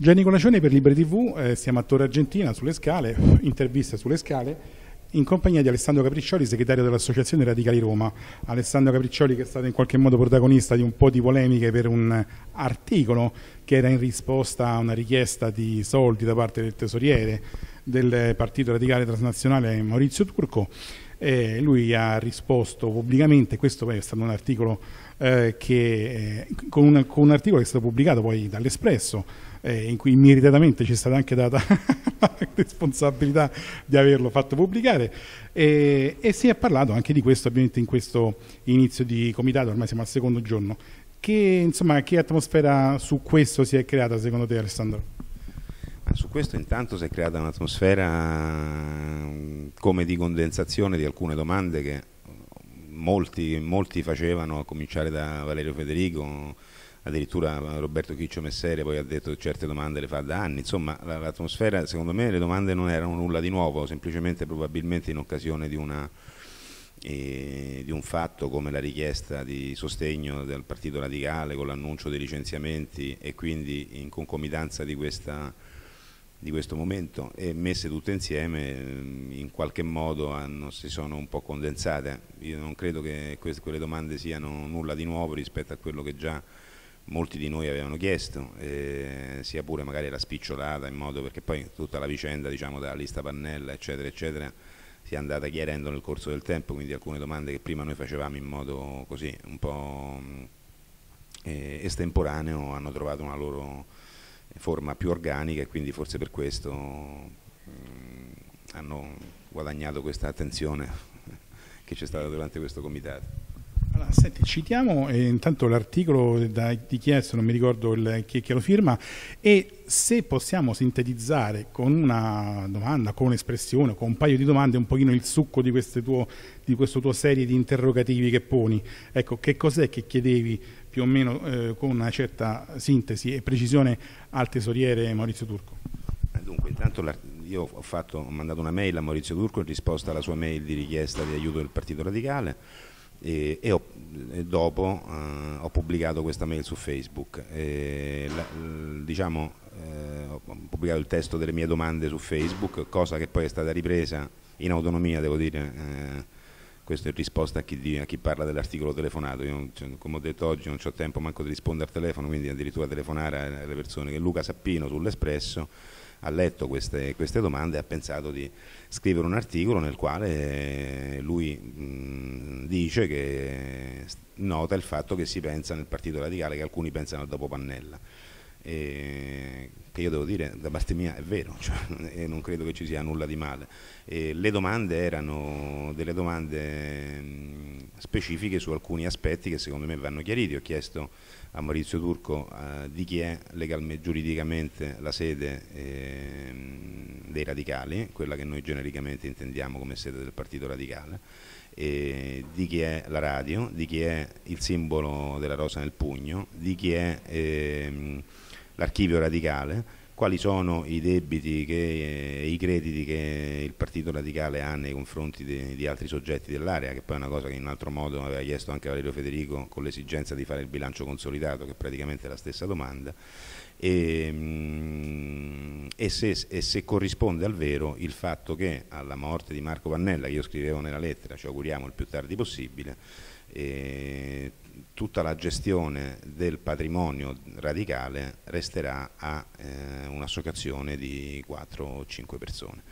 Gianni Colacione per Libre TV, eh, siamo a Torre Argentina sulle scale, intervista sulle scale, in compagnia di Alessandro Capriccioli, segretario dell'Associazione Radicali Roma. Alessandro Capriccioli che è stato in qualche modo protagonista di un po' di polemiche per un articolo che era in risposta a una richiesta di soldi da parte del tesoriere del Partito Radicale Transnazionale Maurizio Turco eh, lui ha risposto pubblicamente, questo è stato un articolo, eh, che, eh, con, un, con, un, articolo che è stato pubblicato poi dall'Espresso, eh, in cui meritatamente ci è stata anche data la responsabilità di averlo fatto pubblicare e, e si è parlato anche di questo ovviamente in questo inizio di comitato, ormai siamo al secondo giorno. Che, insomma, che atmosfera su questo si è creata secondo te Alessandro? Su questo intanto si è creata un'atmosfera mm, come di condensazione di alcune domande che molti, molti facevano, a cominciare da Valerio Federico, addirittura Roberto Chiccio Messere poi ha detto che certe domande le fa da anni, insomma l'atmosfera, secondo me le domande non erano nulla di nuovo, semplicemente probabilmente in occasione di, una, eh, di un fatto come la richiesta di sostegno del Partito Radicale con l'annuncio dei licenziamenti e quindi in concomitanza di questa di questo momento e messe tutte insieme mm, in qualche modo hanno, si sono un po' condensate. Io non credo che queste, quelle domande siano nulla di nuovo rispetto a quello che già molti di noi avevano chiesto, eh, sia pure magari la spicciolata in modo perché poi tutta la vicenda diciamo dalla lista Pannella eccetera eccetera si è andata chiarendo nel corso del tempo, quindi alcune domande che prima noi facevamo in modo così un po' mm, eh, estemporaneo hanno trovato una loro forma più organica e quindi forse per questo mm, hanno guadagnato questa attenzione che c'è stata durante questo comitato. Allora, senti, citiamo eh, intanto l'articolo di chi è, non mi ricordo il, chi, chi lo firma, e se possiamo sintetizzare con una domanda, con un'espressione, con un paio di domande, un pochino il succo di, tuo, di questa tua serie di interrogativi che poni. Ecco, che cos'è che chiedevi più o meno eh, con una certa sintesi e precisione al tesoriere Maurizio Turco. Eh, dunque, intanto io ho, fatto, ho mandato una mail a Maurizio Turco in risposta alla sua mail di richiesta di aiuto del Partito Radicale e, e, ho, e dopo eh, ho pubblicato questa mail su Facebook. E, la, diciamo, eh, ho pubblicato il testo delle mie domande su Facebook, cosa che poi è stata ripresa in autonomia, devo dire. Eh, questo è risposta a chi, a chi parla dell'articolo telefonato, io non, cioè, come ho detto oggi non ho tempo manco di rispondere al telefono, quindi addirittura telefonare alle persone che Luca Sappino sull'Espresso ha letto queste, queste domande e ha pensato di scrivere un articolo nel quale eh, lui mh, mm, dice che nota il fatto che si pensa nel Partito Radicale, che alcuni pensano al dopo Pannella. E che io devo dire, da parte mia è vero, cioè, non credo che ci sia nulla di male. E le domande erano delle domande specifiche su alcuni aspetti che secondo me vanno chiariti. Ho chiesto a Maurizio Turco eh, di chi è legalmente, giuridicamente la sede eh, dei radicali, quella che noi genericamente intendiamo come sede del Partito Radicale, eh, di chi è la radio, di chi è il simbolo della rosa nel pugno, di chi è... Ehm, l'archivio radicale, quali sono i debiti e eh, i crediti che il Partito Radicale ha nei confronti de, di altri soggetti dell'area, che poi è una cosa che in un altro modo aveva chiesto anche Valerio Federico con l'esigenza di fare il bilancio consolidato, che è praticamente la stessa domanda, e, mh, mm, e, se, e se, corrisponde al vero il fatto che alla morte di Marco Pannella, che io scrivevo nella lettera, ci auguriamo il più tardi possibile, eh, tutta la gestione del patrimonio radicale resterà a eh, un'associazione di 4 o 5 persone.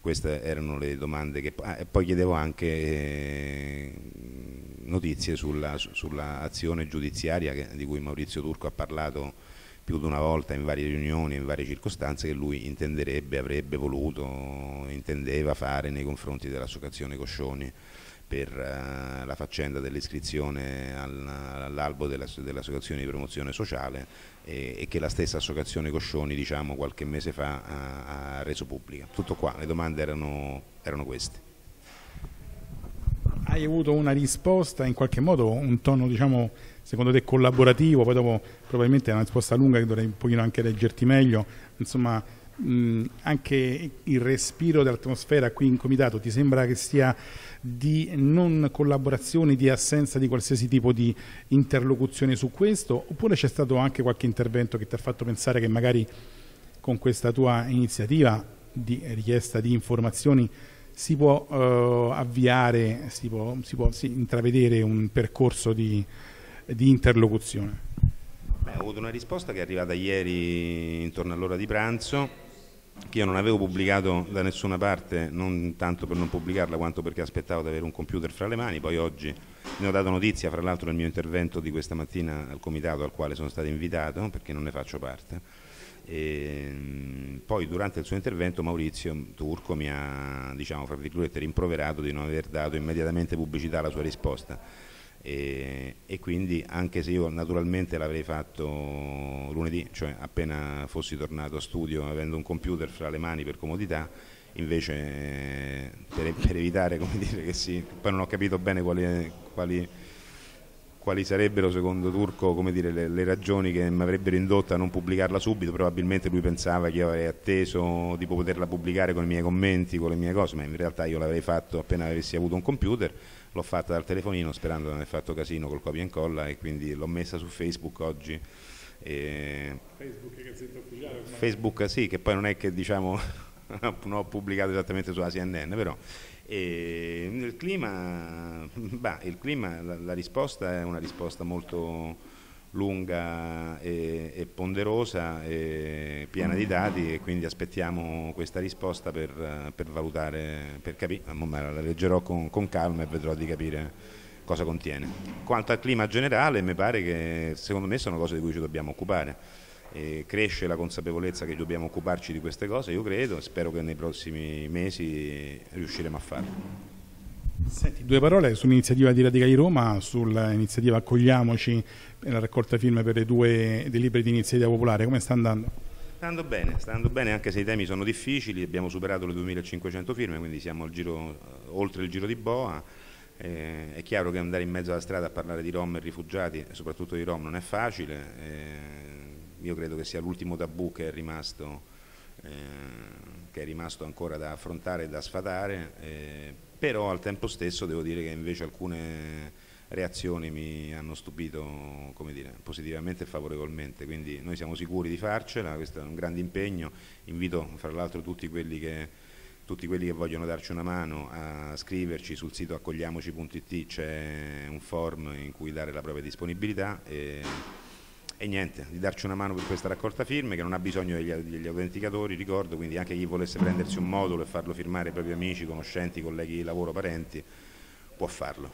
Queste erano le domande che ah, poi chiedevo anche eh, notizie sull'azione sulla giudiziaria che, di cui Maurizio Turco ha parlato più di una volta in varie riunioni, in varie circostanze che lui intenderebbe, avrebbe voluto, intendeva fare nei confronti dell'associazione Coscioni per uh, la faccenda dell'iscrizione all'albo dell'associazione di promozione sociale e, e, che la stessa associazione Coscioni diciamo, qualche mese fa ha, ha, reso pubblica. Tutto qua, le domande erano, erano queste. Hai avuto una risposta, in qualche modo un tono diciamo, secondo te collaborativo, poi dopo probabilmente è una risposta lunga che dovrei un pochino anche leggerti meglio, insomma mh, mm, anche il respiro dell'atmosfera qui in comitato ti sembra che sia di non collaborazione, di assenza di qualsiasi tipo di interlocuzione su questo oppure c'è stato anche qualche intervento che ti ha fatto pensare che magari con questa tua iniziativa di richiesta di informazioni si può eh, avviare, si può, si può sì, intravedere un percorso di, di interlocuzione? Beh, ho avuto una risposta che è arrivata ieri intorno all'ora di pranzo che io non avevo pubblicato da nessuna parte, non tanto per non pubblicarla quanto perché aspettavo di avere un computer fra le mani, poi oggi ne ho dato notizia, fra l'altro nel mio intervento di questa mattina al comitato al quale sono stato invitato, perché non ne faccio parte. E ehm, poi durante il suo intervento Maurizio Turco mi ha, diciamo, fra rimproverato di non aver dato immediatamente pubblicità alla sua risposta e, e, quindi anche se io naturalmente l'avrei fatto lunedì, cioè appena fossi tornato a studio avendo un computer fra le mani per comodità, invece per, per evitare come dire, che si... poi non ho capito bene quali, quali, quali sarebbero secondo Turco dire, le, le, ragioni che mi avrebbero indotto a non pubblicarla subito, probabilmente lui pensava che io avrei atteso di poterla pubblicare con i miei commenti, con le mie cose, ma in realtà io l'avrei fatto appena avessi avuto un computer l'ho fatta dal telefonino sperando di non aver fatto casino col copia e incolla e quindi l'ho messa su Facebook oggi. E Facebook e Gazzetta Ufficiale? Ormai. Facebook sì, che poi non è che diciamo non ho pubblicato esattamente sulla CNN però. E il clima, bah, il clima la, la risposta è una risposta molto lunga e, e ponderosa, e piena di dati e quindi aspettiamo questa risposta per, per valutare, per capire, la leggerò con, con calma e vedrò di capire cosa contiene. Quanto al clima generale mi pare che secondo me sono cose di cui ci dobbiamo occupare. E cresce la consapevolezza che dobbiamo occuparci di queste cose, io credo, e spero che nei prossimi mesi riusciremo a farlo. Senti, due parole sull'iniziativa di Radicali Roma, sull'iniziativa Accogliamoci, la raccolta firme per le due dei libri di iniziativa popolare, come sta andando? Sta andando bene, sta andando bene anche se i temi sono difficili, abbiamo superato le 2500 firme, quindi siamo giro, oltre il giro di boa, eh, è chiaro che andare in mezzo alla strada a parlare di Rom e rifugiati, soprattutto di Rom, non è facile, eh, io credo che sia l'ultimo tabù che è rimasto Ehm, che è rimasto ancora da affrontare e da sfatare, eh, però al tempo stesso devo dire che invece alcune reazioni mi hanno stupito dire, positivamente e favorevolmente, quindi noi siamo sicuri di farcela, questo è un grande impegno, invito fra l'altro tutti quelli che tutti quelli che vogliono darci una mano a scriverci sul sito accogliamoci.it c'è un form in cui dare la propria disponibilità e niente, di darci una mano per questa raccolta firme che non ha bisogno degli, degli, autenticatori, ricordo, quindi anche chi volesse prendersi un modulo e farlo firmare ai propri amici, conoscenti, colleghi di lavoro, parenti, può farlo.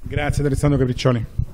Grazie Alessandro Capriccioli.